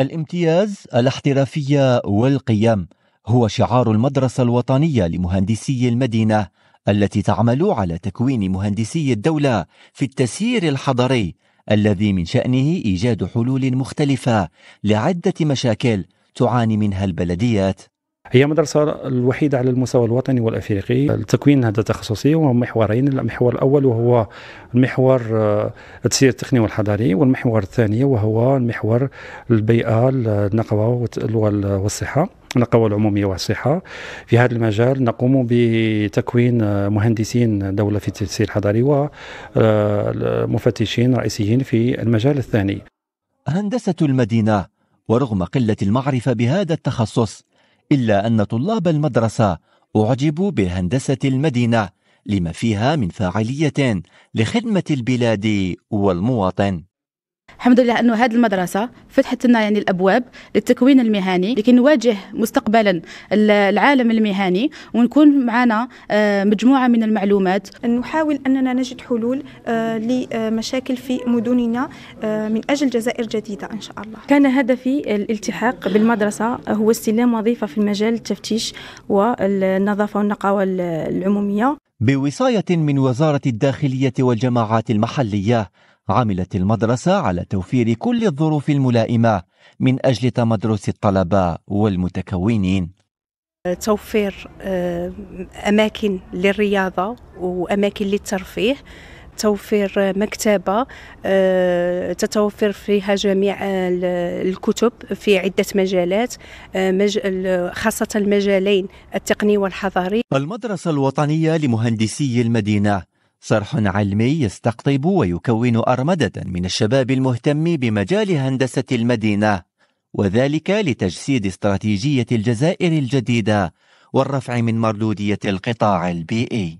الامتياز الاحترافية والقيم هو شعار المدرسة الوطنية لمهندسي المدينة التي تعمل على تكوين مهندسي الدولة في التسيير الحضري الذي من شأنه إيجاد حلول مختلفة لعدة مشاكل تعاني منها البلديات هي مدرسة الوحيدة على المستوى الوطني والأفريقي لتكوين هذا التخصصي وهو محورين المحور الأول وهو المحور آه، التسيير التقني والحضاري والمحور الثاني وهو المحور البيئة النقوة والصحة النقوة العمومية والصحة في هذا المجال نقوم بتكوين آه، مهندسين دولة في التسيير الحضاري ومفتشين آه، رئيسيين في المجال الثاني هندسة المدينة ورغم قلة المعرفة بهذا التخصص إلا أن طلاب المدرسة أعجبوا بهندسة المدينة لما فيها من فاعلية لخدمة البلاد والمواطن الحمد لله انه هذه المدرسه فتحت لنا يعني الابواب للتكوين المهني لكي نواجه مستقبلا العالم المهني ونكون معنا آه، مجموعه من المعلومات نحاول اننا نجد حلول آه، لمشاكل في مدننا آه، من اجل جزائر جديده ان شاء الله كان هدفي الالتحاق بالمدرسه هو استلام وظيفه في المجال التفتيش والنظافه والنقاوه العموميه بوصايه من وزاره الداخليه والجماعات المحليه عملت المدرسة على توفير كل الظروف الملائمة من أجل تمدرس الطلبة والمتكونين توفير آه، أماكن للرياضة وأماكن للترفيه توفير مكتبة آه، تتوفر فيها جميع الكتب في عدة مجالات آه، خاصة المجالين التقني والحضاري المدرسة الوطنية لمهندسي المدينة صرح علمي يستقطب ويكون أرمدة من الشباب المهتم بمجال هندسة المدينة وذلك لتجسيد استراتيجية الجزائر الجديدة والرفع من مردودية القطاع البيئي